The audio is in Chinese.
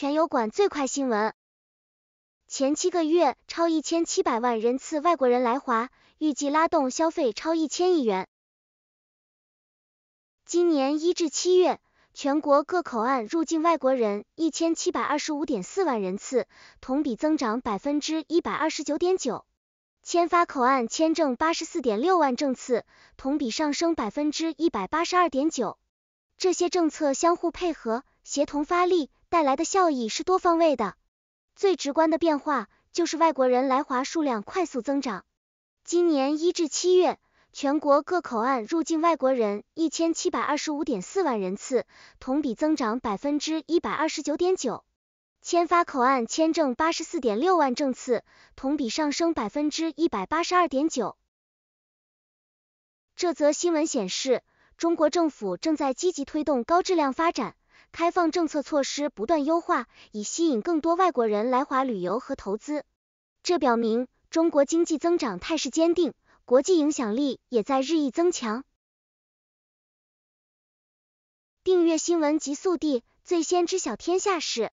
全油管最快新闻：前七个月超一千七百万人次外国人来华，预计拉动消费超一千亿元。今年一至七月，全国各口岸入境外国人一千七百二十五点四万人次，同比增长百分之一百二十九点九；签发口岸签证八十四点六万证次，同比上升百分之一百八十二点九。这些政策相互配合，协同发力。带来的效益是多方位的，最直观的变化就是外国人来华数量快速增长。今年一至七月，全国各口岸入境外国人一千七百二十五点四万人次，同比增长百分之一百二十九点九；签发口岸签证八十四点六万证次，同比上升百分之一百八十二点九。这则新闻显示，中国政府正在积极推动高质量发展。开放政策措施不断优化，以吸引更多外国人来华旅游和投资。这表明中国经济增长态势坚定，国际影响力也在日益增强。订阅新闻极速递，最先知晓天下事。